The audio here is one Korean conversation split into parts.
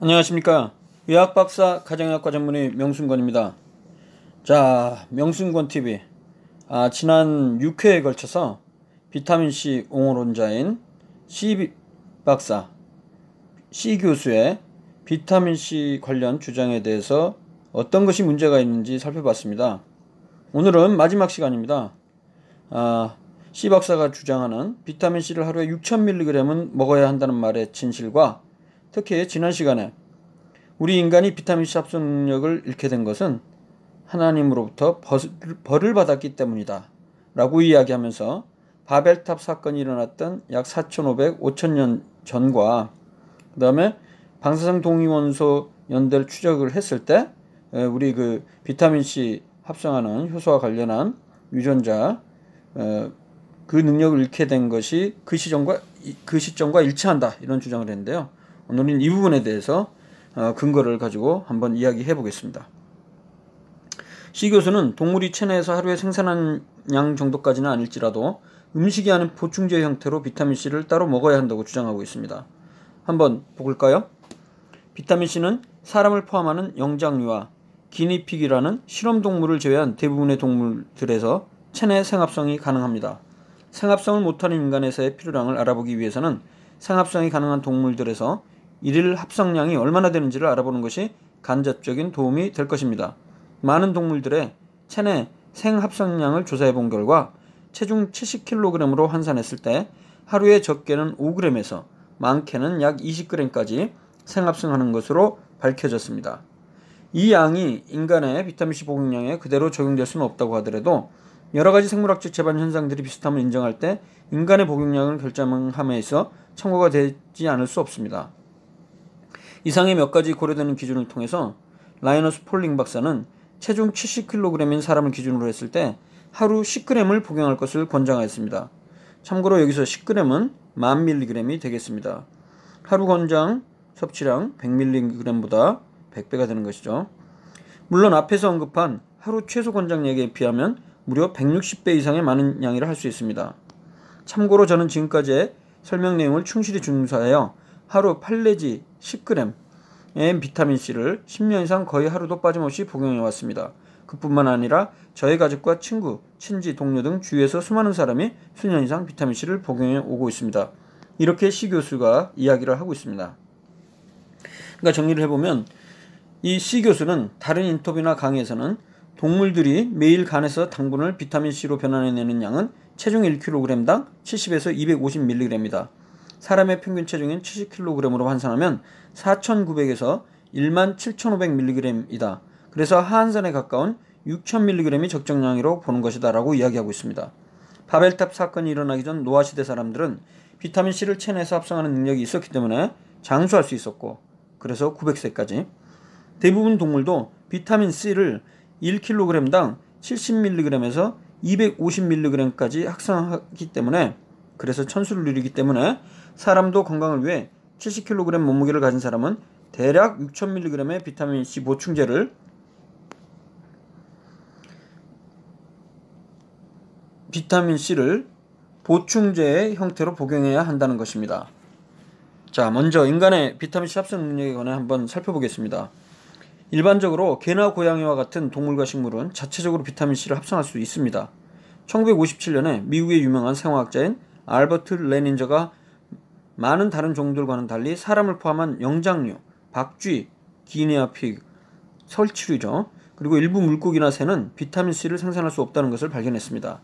안녕하십니까 의학박사 가정의학과 전문의 명순권입니다 자 명순권TV 아, 지난 6회에 걸쳐서 비타민C 옹호론자인 C 박사 C 교수의 비타민C 관련 주장에 대해서 어떤 것이 문제가 있는지 살펴봤습니다 오늘은 마지막 시간입니다 아, C 박사가 주장하는 비타민C를 하루에 6000mg은 먹어야 한다는 말의 진실과 특히 지난 시간에 우리 인간이 비타민C 합성력을 잃게 된 것은 하나님으로부터 벌을 받았기 때문이다. 라고 이야기하면서 바벨탑 사건이 일어났던 약 4,500, 5,000년 전과 그 다음에 방사성 동위원소 연대를 추적을 했을 때 우리 그 비타민C 합성하는 효소와 관련한 유전자 그 능력을 잃게 된 것이 그 시점과 그 시점과 일치한다 이런 주장을 했는데요. 오늘은 이 부분에 대해서 어, 근거를 가지고 한번 이야기해 보겠습니다. 시 교수는 동물이 체내에서 하루에 생산한 양 정도까지는 아닐지라도 음식이 아닌 보충제 형태로 비타민C를 따로 먹어야 한다고 주장하고 있습니다. 한번 볼까요? 비타민C는 사람을 포함하는 영장류와 기니픽이라는 실험동물을 제외한 대부분의 동물들에서 체내 생합성이 가능합니다. 생합성을 못하는 인간에서의 필요량을 알아보기 위해서는 생합성이 가능한 동물들에서 일일 합성량이 얼마나 되는지를 알아보는 것이 간접적인 도움이 될 것입니다. 많은 동물들의 체내 생합성량을 조사해 본 결과 체중 70kg으로 환산했을 때 하루에 적게는 5g에서 많게는 약 20g까지 생합성하는 것으로 밝혀졌습니다. 이 양이 인간의 비타민C 복용량에 그대로 적용될 수는 없다고 하더라도 여러 가지 생물학적 재반 현상들이 비슷함을 인정할 때 인간의 복용량을 결정함에 있어 참고가 되지 않을 수 없습니다. 이상의 몇 가지 고려되는 기준을 통해서 라이너스 폴링 박사는 체중 70kg인 사람을 기준으로 했을 때 하루 10g을 복용할 것을 권장하였습니다. 참고로 여기서 10g은 10,000mg이 되겠습니다. 하루 권장 섭취량 100mg보다 100배가 되는 것이죠. 물론 앞에서 언급한 하루 최소 권장량에 비하면 무려 160배 이상의 많은 양이라 할 수 있습니다. 참고로 저는 지금까지의 설명 내용을 충실히 준수하여 하루 8 내지 10g의 비타민C를 10년 이상 거의 하루도 빠짐없이 복용해 왔습니다. 그뿐만 아니라 저희 가족과 친구, 친지, 동료 등 주위에서 수많은 사람이 수년 이상 비타민C를 복용해 오고 있습니다. 이렇게 시 교수가 이야기를 하고 있습니다. 그러니까 정리를 해보면 이 시 교수는 다른 인터뷰나 강의에서는 동물들이 매일 간에서 당분을 비타민C로 변환해내는 양은 체중 1kg당 70에서 250mg이다. 사람의 평균 체중인 70kg으로 환산하면 4,900에서 17,500mg이다. 그래서 하한산에 가까운 6,000mg이 적정량이라고 보는 것이다라고 이야기하고 있습니다. 바벨탑 사건이 일어나기 전 노아 시대 사람들은 비타민 C를 체내에서 합성하는 능력이 있었기 때문에 장수할 수 있었고 그래서 900세까지 대부분 동물도 비타민 C를 1kg당 70mg에서 250mg까지 합성하기 때문에 그래서 천수를 누리기 때문에 사람도 건강을 위해 70kg 몸무게를 가진 사람은 대략 6,000mg의 비타민C 보충제를 비타민C를 보충제의 형태로 복용해야 한다는 것입니다. 자, 먼저 인간의 비타민C 합성 능력에 관해 한번 살펴보겠습니다. 일반적으로 개나 고양이와 같은 동물과 식물은 자체적으로 비타민C를 합성할 수 있습니다. 1957년에 미국의 유명한 생화학자인 알버트 레닌저가 많은 다른 종들과는 달리 사람을 포함한 영장류, 박쥐, 기네아픽 설치류죠. 그리고 일부 물고기나 새는 비타민C를 생산할 수 없다는 것을 발견했습니다.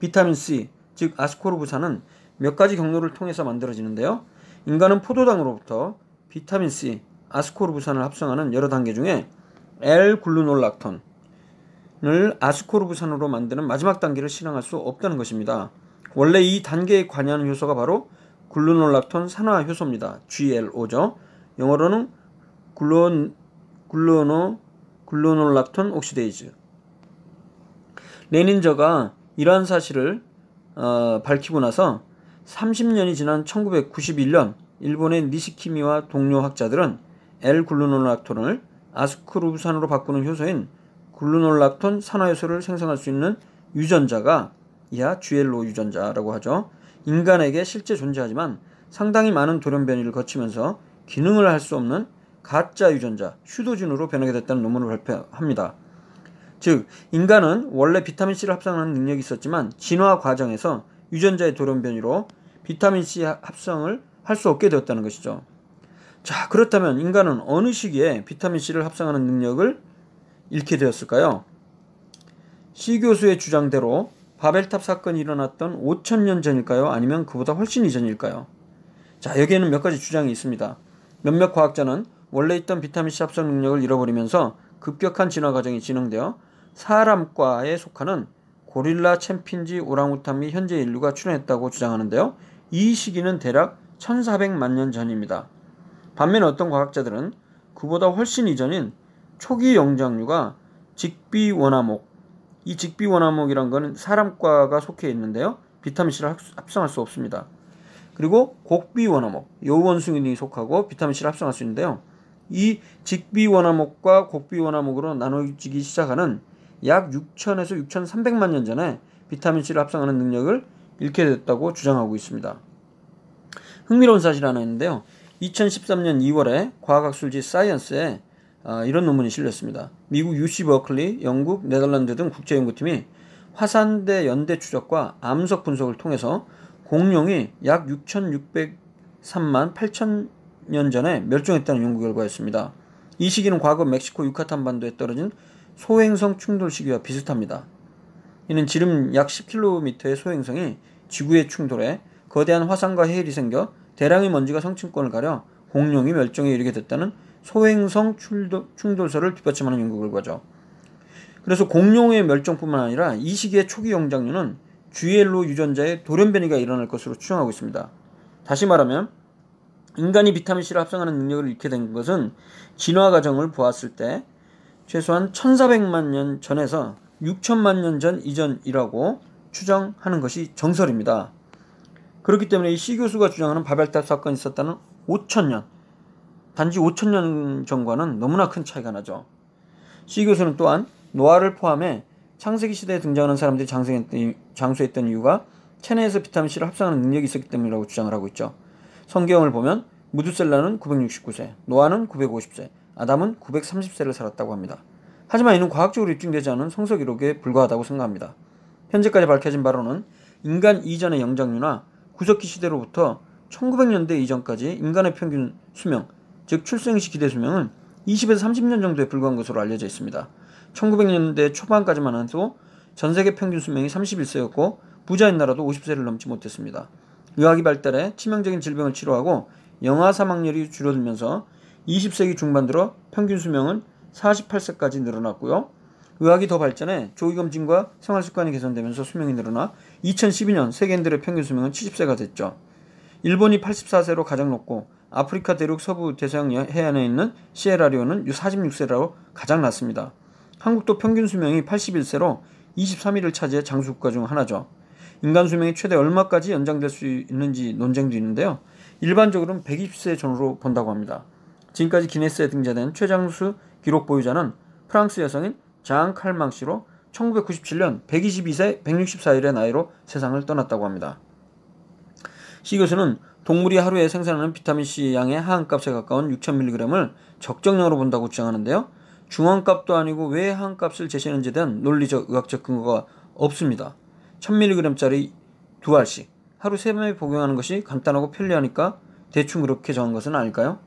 비타민C, 즉 아스코르부산은 몇 가지 경로를 통해서 만들어지는데요. 인간은 포도당으로부터 비타민C, 아스코르부산을 합성하는 여러 단계 중에 L글루놀락톤을 아스코르부산으로 만드는 마지막 단계를 실행할 수 없다는 것입니다. 원래 이 단계에 관여하는 효소가 바로 글루놀락톤 산화 효소입니다. GLO죠. 영어로는 글루 글루노 글루놀락톤 옥시데이즈. 레닌저가 이러한 사실을 어, 밝히고 나서 30년이 지난 1991년 일본의 니시키미와 동료 학자들은 L글루놀락톤을 아스크루산으로 바꾸는 효소인 글루놀락톤 산화효소를 생성할 수 있는 유전자가 이하 GLO 유전자라고 하죠. 인간에게 실제 존재하지만 상당히 많은 돌연변이를 거치면서 기능을 할 수 없는 가짜 유전자 슈도진으로 변하게 됐다는 논문을 발표합니다. 즉 인간은 원래 비타민 C를 합성하는 능력이 있었지만 진화 과정에서 유전자의 돌연변이로 비타민 C 합성을 할 수 없게 되었다는 것이죠. 자 그렇다면 인간은 어느 시기에 비타민 C를 합성하는 능력을 잃게 되었을까요? 시 교수의 주장대로 바벨탑 사건이 일어났던 5천년 전일까요? 아니면 그보다 훨씬 이전일까요? 자, 여기에는 몇 가지 주장이 있습니다. 몇몇 과학자는 원래 있던 비타민C 합성 능력을 잃어버리면서 급격한 진화 과정이 진행되어 사람과에 속하는 고릴라, 챔핀지, 오랑우탄 및 현재 인류가 출현했다고 주장하는데요. 이 시기는 대략 1400만 년 전입니다. 반면 어떤 과학자들은 그보다 훨씬 이전인 초기 영장류가 직비원화목, 이 직비 원화목이란 것은 사람과가 속해 있는데요. 비타민C를 합성할 수 없습니다. 그리고 곡비 원화목, 요 원숭이들이 속하고 비타민C를 합성할 수 있는데요. 이 직비 원화목과 곡비 원화목으로 나눠지기 시작하는 약 6천에서 6,300만 년 전에 비타민C를 합성하는 능력을 잃게 됐다고 주장하고 있습니다. 흥미로운 사실 하나 있는데요. 2013년 2월에 과학학술지 사이언스에 아, 이런 논문이 실렸습니다. 미국 UC 버클리, 영국, 네덜란드 등 국제연구팀이 화산대 연대 추적과 암석 분석을 통해서 공룡이 약 6,603만 8천 년 전에 멸종했다는 연구 결과였습니다. 이 시기는 과거 멕시코 유카탄 반도에 떨어진 소행성 충돌 시기와 비슷합니다. 이는 지름 약 10km의 소행성이 지구의충돌에 거대한 화산과 해일이 생겨 대량의 먼지가 성층권을 가려 공룡이 멸종에 이르게 됐다는 소행성 충돌, 서를 뒷받침하는 연구 결과죠. 그래서 공룡의 멸종뿐만 아니라 이 시기의 초기 영장류는 GLO 유전자의 돌연변이가 일어날 것으로 추정하고 있습니다. 다시 말하면 인간이 비타민C를 합성하는 능력을 잃게 된 것은 진화 과정을 보았을 때 최소한 1400만 년 전에서 6천만 년 전 이전이라고 추정하는 것이 정설입니다. 그렇기 때문에 이 시 교수가 주장하는 바벨탑 사건이 있었다는 5천년 단지 5천년 전과는 너무나 큰 차이가 나죠. 시 교수는 또한 노아를 포함해 창세기 시대에 등장하는 사람들이 장수했던, 장수했던 이유가 체내에서 비타민C를 합성하는 능력이 있었기 때문이라고 주장을 하고 있죠. 성경을 보면 무드셀라는 969세, 노아는 950세, 아담은 930세를 살았다고 합니다. 하지만 이는 과학적으로 입증되지 않은 성서 기록에 불과하다고 생각합니다. 현재까지 밝혀진 바로는 인간 이전의 영장류나 구석기 시대로부터 1900년대 이전까지 인간의 평균 수명, 즉 출생시 기대 수명은 20에서 30년 정도에 불과한 것으로 알려져 있습니다. 1900년대 초반까지만 해도 전 세계 평균 수명이 31세였고 부자인 나라도 50세를 넘지 못했습니다. 의학이 발달해 치명적인 질병을 치료하고 영아 사망률이 줄어들면서 20세기 중반 들어 평균 수명은 48세까지 늘어났고요. 의학이 더 발전해 조기검진과 생활습관이 개선되면서 수명이 늘어나 2012년 세계인들의 평균 수명은 70세가 됐죠. 일본이 84세로 가장 높고 아프리카 대륙 서부 대서양 해안에 있는 시에라리오는4 6세라고 가장 낮습니다. 한국도 평균 수명이 81세로 23위를 차지해 장수국가 중 하나죠. 인간 수명이 최대 얼마까지 연장될 수 있는지 논쟁도 있는데요. 일반적으로는 120세 전후로 본다고 합니다. 지금까지 기네스에 등재된 최장수 기록 보유자는 프랑스 여성인 장 칼망 씨로 1997년 122세 164일의 나이로 세상을 떠났다고 합니다. 시 교수는 동물이 하루에 생산하는 비타민C 양의 하한값에 가까운 6000mg을 적정량으로 본다고 주장하는데요. 중앙값도 아니고 왜 하한값을 제시하는지에 대한 논리적 의학적 근거가 없습니다. 1000mg짜리 두 알씩 하루 세번에 복용하는 것이 간단하고 편리하니까 대충 그렇게 정한 것은 아닐까요?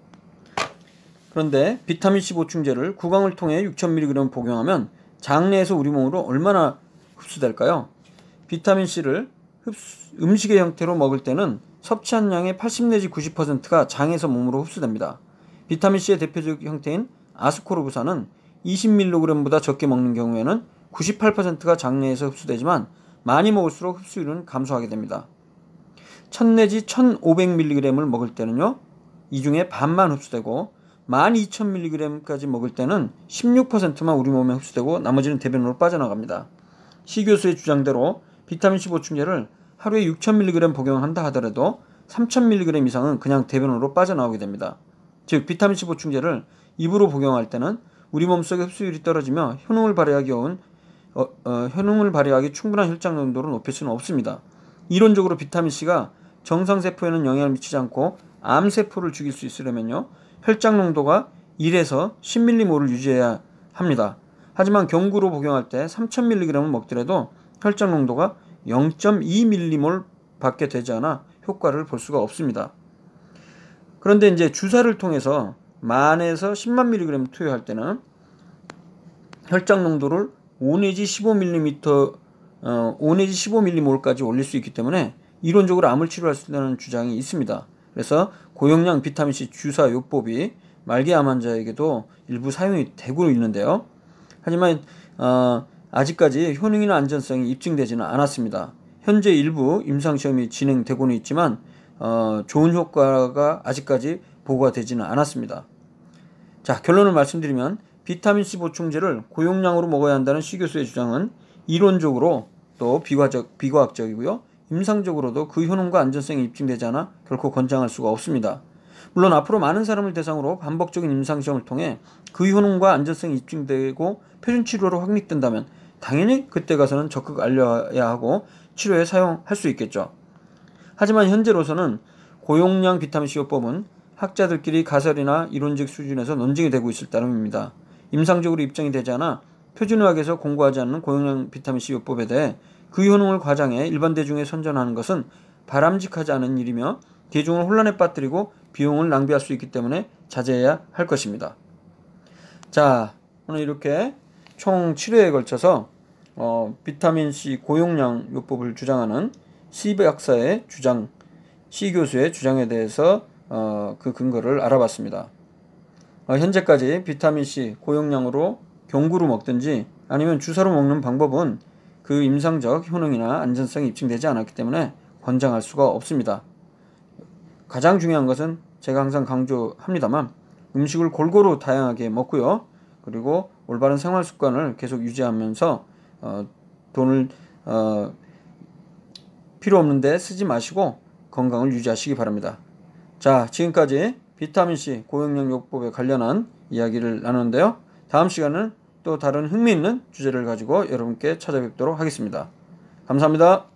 그런데 비타민C 보충제를 구강을 통해 6000mg 복용하면 장내에서 우리 몸으로 얼마나 흡수될까요? 비타민C를 흡수, 음식의 형태로 먹을 때는 섭취한 양의 80 내지 90%가 장에서 몸으로 흡수됩니다. 비타민C의 대표적 형태인 아스코르구산은 20mg보다 적게 먹는 경우에는 98%가 장내에서 흡수되지만 많이 먹을수록 흡수율은 감소하게 됩니다. 1000 내지 1500mg을 먹을 때는요, 이 중에 반만 흡수되고 12000mg까지 먹을 때는 16%만 우리 몸에 흡수되고 나머지는 대변으로 빠져나갑니다. 시 교수의 주장대로 비타민C 보충제를 하루에 6,000mg 복용한다 하더라도 3,000mg 이상은 그냥 대변으로 빠져나오게 됩니다. 즉 비타민C 보충제를 입으로 복용할 때는 우리 몸속의 흡수율이 떨어지며 효능을 발휘하기 어운 어, 어, 효능을 발휘하기 충분한 혈장 농도를 높일 수는 없습니다. 이론적으로 비타민C가 정상세포에는 영향을 미치지 않고 암세포를 죽일 수 있으려면요. 혈장 농도가 1에서 10mm를 유지해야 합니다. 하지만 경구로 복용할 때 3000mg을 먹더라도 혈장 농도가 0.2밀리몰 밖에 되지 않아 효과를 볼 수가 없습니다. 그런데 이제 주사를 통해서 만에서 10만 밀리그램 투여할 때는 혈장 농도를 5 내지 15mm 어, 5 내지 15mm까지 올릴 수 있기 때문에 이론적으로 암을 치료할 수 있다는 주장이 있습니다. 그래서 고용량 비타민 C 주사 요법이 말기 암 환자에게도 일부 사용이 되고 있는데요. 하지만 어, 아직까지 효능이나 안전성이 입증되지는 않았습니다. 현재 일부 임상시험이 진행되고는 있지만 어, 좋은 효과가 아직까지 보고가 되지는 않았습니다. 자 결론을 말씀드리면 비타민C 보충제를 고용량으로 먹어야 한다는 시 교수의 주장은 이론적으로 또 비과적, 비과학적이고요. 임상적으로도 그 효능과 안전성이 입증되지 않아 결코 권장할 수가 없습니다. 물론 앞으로 많은 사람을 대상으로 반복적인 임상시험을 통해 그 효능과 안전성이 입증되고 표준치료로 확립된다면 당연히 그때 가서는 적극 알려야 하고 치료에 사용할 수 있겠죠. 하지만 현재로서는 고용량 비타민C요법은 학자들끼리 가설이나 이론적 수준에서 논쟁이 되고 있을 따름입니다. 임상적으로 입증이 되지 않아 표준의학에서 공고하지 않는 고용량 비타민C 요법에 대해 그 효능을 과장해 일반 대중에 선전하는 것은 바람직하지 않은 일이며 대중을 혼란에 빠뜨리고 비용을 낭비할 수 있기 때문에 자제해야 할 것입니다. 자, 오늘 이렇게 총 7회에 걸쳐서 어, 비타민C 고용량 요법을 주장하는 C 박사의 주장, C 교수의 주장에 대해서 어, 그 근거를 알아봤습니다. 어, 현재까지 비타민C 고용량으로 경구로 먹든지 아니면 주사로 먹는 방법은 그 임상적 효능이나 안전성이 입증되지 않았기 때문에 권장할 수가 없습니다. 가장 중요한 것은 제가 항상 강조합니다만 음식을 골고루 다양하게 먹고요. 그리고 올바른 생활 습관을 계속 유지하면서 어, 돈을 어, 필요 없는데 쓰지 마시고 건강을 유지하시기 바랍니다. 자, 지금까지 비타민C 고용량 요법에 관련한 이야기를 나눴는데요. 다음 시간은 또 다른 흥미있는 주제를 가지고 여러분께 찾아뵙도록 하겠습니다. 감사합니다.